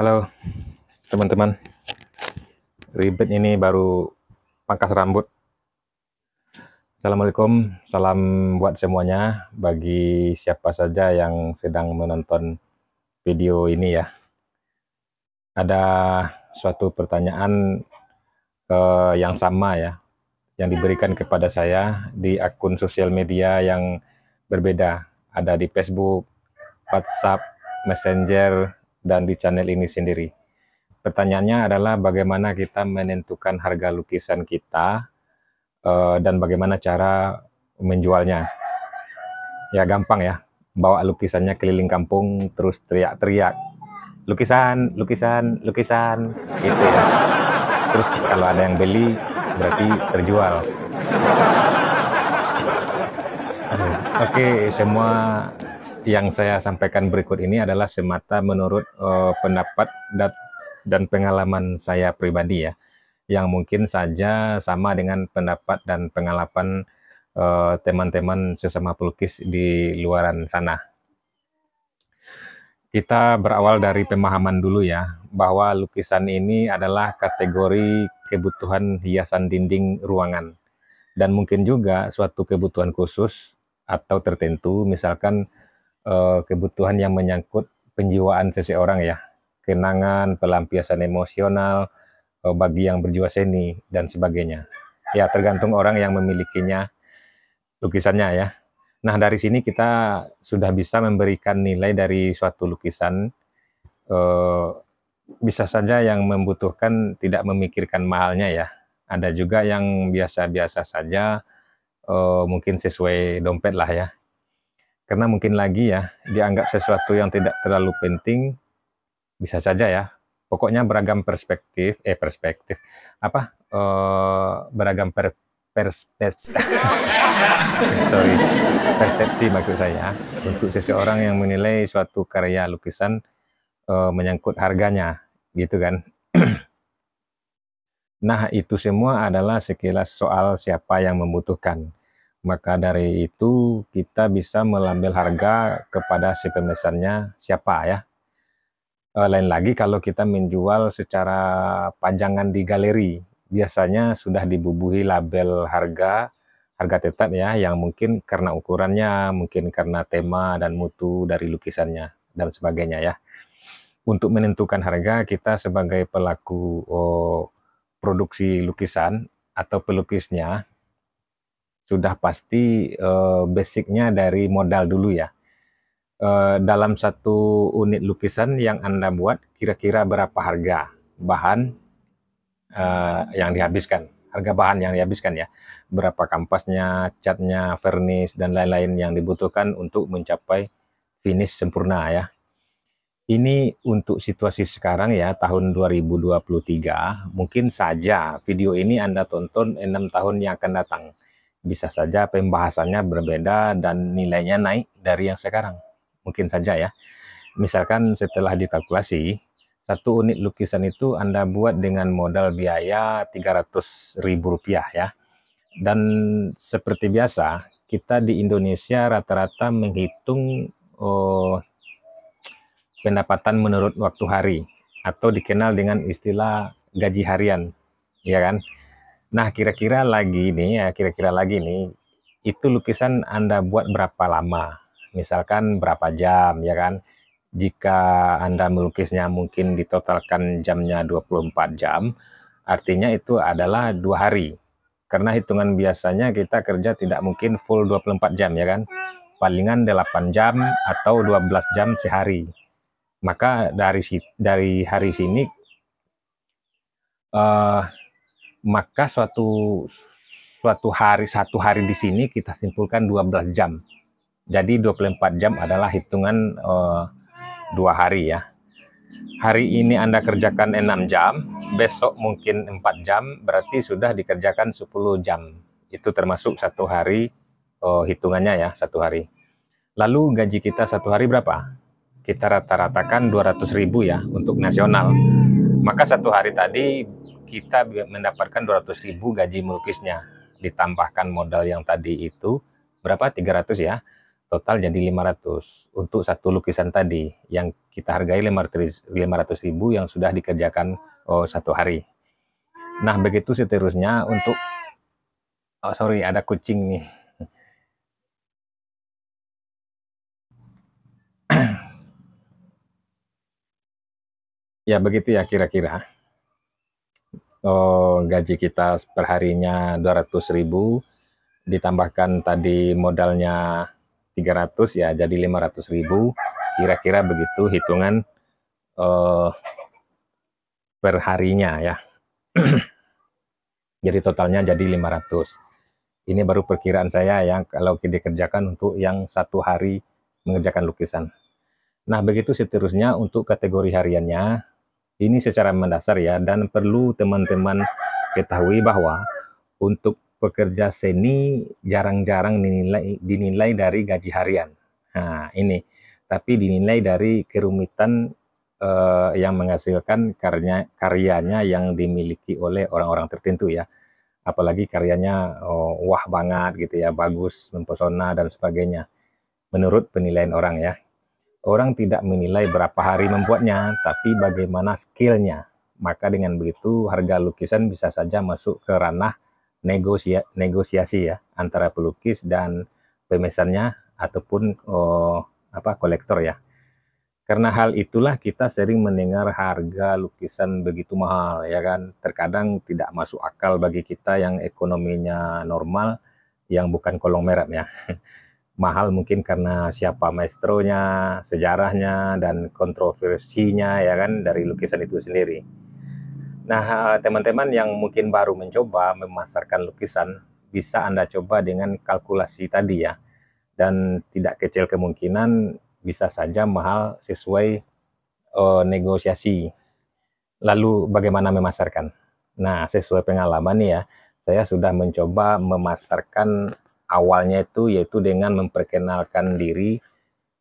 Halo teman-teman. Ribet ini baru pangkas rambut. Assalamualaikum, salam buat semuanya bagi siapa saja yang sedang menonton video ini ya. Ada suatu pertanyaan eh, yang sama ya yang diberikan kepada saya di akun sosial media yang berbeda. Ada di Facebook, WhatsApp, Messenger, dan di channel ini sendiri. Pertanyaannya adalah bagaimana kita menentukan harga lukisan kita uh, dan bagaimana cara menjualnya. Ya gampang ya, bawa lukisannya keliling kampung terus teriak-teriak. Lukisan, lukisan, lukisan gitu ya. Terus kalau ada yang beli berarti terjual. Oke, okay, semua yang saya sampaikan berikut ini adalah semata menurut uh, pendapat dan, dan pengalaman saya pribadi ya, yang mungkin saja sama dengan pendapat dan pengalaman eh, teman-teman uh, sesama pelukis di luaran sana. Kita berawal dari pemahaman dulu ya, bahwa lukisan ini adalah kategori kebutuhan hiasan dinding ruangan. Dan mungkin juga suatu kebutuhan khusus atau tertentu, misalkan uh, kebutuhan yang menyangkut penjiwaan seseorang ya, kenangan, pelampiasan emosional uh, bagi yang berjiwa seni dan sebagainya. Ya, tergantung orang yang memilikinya lukisannya ya. Nah, dari sini kita sudah bisa memberikan nilai dari suatu lukisan uh, bisa saja yang membutuhkan tidak memikirkan mahalnya ya. Ada juga yang biasa-biasa saja uh, mungkin sesuai dompet lah ya karena mungkin lagi ya, dianggap sesuatu yang tidak terlalu penting, bisa saja ya. Pokoknya beragam perspektif, eh perspektif, apa, uh, beragam per, perspektif, sorry, persepsi maksud saya, untuk seseorang yang menilai suatu karya lukisan uh, menyangkut harganya, gitu kan. Nah, itu semua adalah sekilas soal siapa yang membutuhkan. Maka dari itu kita bisa melabel harga kepada si pemesannya siapa ya. Eh, lain lagi kalau kita menjual secara panjangan di galeri, biasanya sudah dibubuhi label harga harga tetap ya yang mungkin karena ukurannya, mungkin karena tema dan mutu dari lukisannya dan sebagainya ya. Untuk menentukan harga kita sebagai pelaku oh, produksi lukisan atau pelukisnya sudah pasti uh, basicnya dari modal dulu ya. Uh, dalam satu unit lukisan yang Anda buat, kira-kira berapa harga bahan uh, yang dihabiskan? Harga bahan yang dihabiskan ya. Berapa kampasnya, catnya, vernis, dan lain-lain yang dibutuhkan untuk mencapai finish sempurna ya. Ini untuk situasi sekarang ya tahun 2023 mungkin saja video ini Anda tonton 6 tahun yang akan datang bisa saja pembahasannya berbeda dan nilainya naik dari yang sekarang. Mungkin saja ya. Misalkan setelah dikalkulasi, satu unit lukisan itu Anda buat dengan modal biaya Rp300.000 ya. Dan seperti biasa, kita di Indonesia rata-rata menghitung oh, pendapatan menurut waktu hari atau dikenal dengan istilah gaji harian, ya kan? Nah, kira-kira lagi ini ya, kira-kira lagi nih, itu lukisan Anda buat berapa lama? Misalkan berapa jam ya kan? Jika Anda melukisnya mungkin ditotalkan jamnya 24 jam, artinya itu adalah dua hari. Karena hitungan biasanya kita kerja tidak mungkin full 24 jam ya kan? Palingan 8 jam atau 12 jam sehari. Maka dari dari hari sini uh, maka suatu suatu hari satu hari di sini kita simpulkan 12 jam. Jadi 24 jam adalah hitungan uh, dua hari ya. Hari ini Anda kerjakan 6 jam, besok mungkin 4 jam, berarti sudah dikerjakan 10 jam. Itu termasuk satu hari uh, hitungannya ya, satu hari. Lalu gaji kita satu hari berapa? Kita rata-ratakan 200 ribu ya untuk nasional. Maka satu hari tadi kita mendapatkan 200 ribu gaji melukisnya ditambahkan modal yang tadi itu berapa 300 ya total jadi 500 untuk satu lukisan tadi yang kita hargai 500 ribu yang sudah dikerjakan oh, satu hari nah begitu seterusnya untuk oh sorry ada kucing nih ya begitu ya kira-kira oh, gaji kita perharinya 200 ribu ditambahkan tadi modalnya 300 ya jadi 500 ribu kira-kira begitu hitungan eh, perharinya ya jadi totalnya jadi 500 ini baru perkiraan saya yang kalau kerjakan untuk yang satu hari mengerjakan lukisan nah begitu seterusnya untuk kategori hariannya ini secara mendasar ya dan perlu teman-teman ketahui bahwa untuk pekerja seni jarang-jarang dinilai dinilai dari gaji harian. Nah, ini tapi dinilai dari kerumitan uh, yang menghasilkan karyanya karyanya yang dimiliki oleh orang-orang tertentu ya. Apalagi karyanya oh, wah banget gitu ya, bagus, mempesona dan sebagainya. Menurut penilaian orang ya. Orang tidak menilai berapa hari membuatnya, tapi bagaimana skillnya. Maka dengan begitu harga lukisan bisa saja masuk ke ranah negosia negosiasi ya antara pelukis dan pemesannya ataupun oh, apa kolektor ya. Karena hal itulah kita sering mendengar harga lukisan begitu mahal ya kan. Terkadang tidak masuk akal bagi kita yang ekonominya normal yang bukan kolong merah ya. mahal mungkin karena siapa maestronya, sejarahnya dan kontroversinya ya kan dari lukisan itu sendiri. Nah, eh, teman-teman yang mungkin baru mencoba memasarkan lukisan bisa Anda coba dengan kalkulasi tadi ya. Dan tidak kecil kemungkinan bisa saja mahal sesuai uh, negosiasi. Lalu bagaimana memasarkan? Nah, sesuai pengalaman nih ya, saya sudah mencoba memasarkan awalnya itu yaitu dengan memperkenalkan diri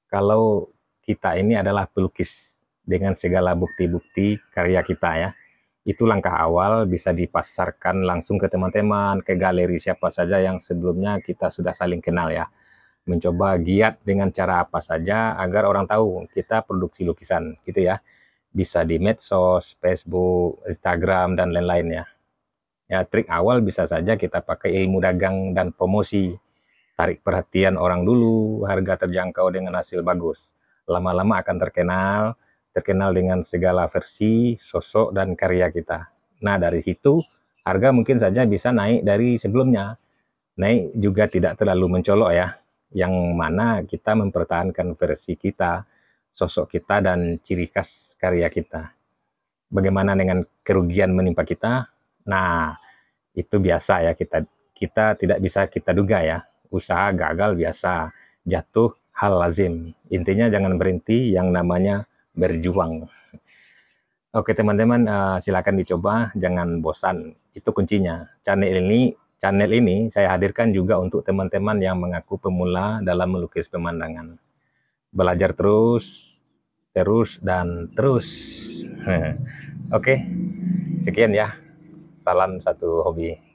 kalau kita ini adalah pelukis dengan segala bukti-bukti karya kita ya. Itu langkah awal bisa dipasarkan langsung ke teman-teman, ke galeri siapa saja yang sebelumnya kita sudah saling kenal ya. Mencoba giat dengan cara apa saja agar orang tahu kita produksi lukisan gitu ya. Bisa di medsos, Facebook, Instagram, dan lain-lain ya. Ya, trik awal bisa saja kita pakai ilmu dagang dan promosi. Tarik perhatian orang dulu, harga terjangkau dengan hasil bagus. Lama-lama akan terkenal, terkenal dengan segala versi, sosok, dan karya kita. Nah, dari situ harga mungkin saja bisa naik dari sebelumnya. Naik juga tidak terlalu mencolok ya, yang mana kita mempertahankan versi kita, sosok kita, dan ciri khas karya kita. Bagaimana dengan kerugian menimpa kita? Nah, itu biasa ya kita kita tidak bisa kita duga ya. Usaha gagal biasa, jatuh hal lazim. Intinya jangan berhenti yang namanya berjuang. Oke teman-teman, uh, silakan dicoba, jangan bosan. Itu kuncinya. Channel ini, channel ini saya hadirkan juga untuk teman-teman yang mengaku pemula dalam melukis pemandangan. Belajar terus, terus dan terus. Oke, sekian ya salam satu hobi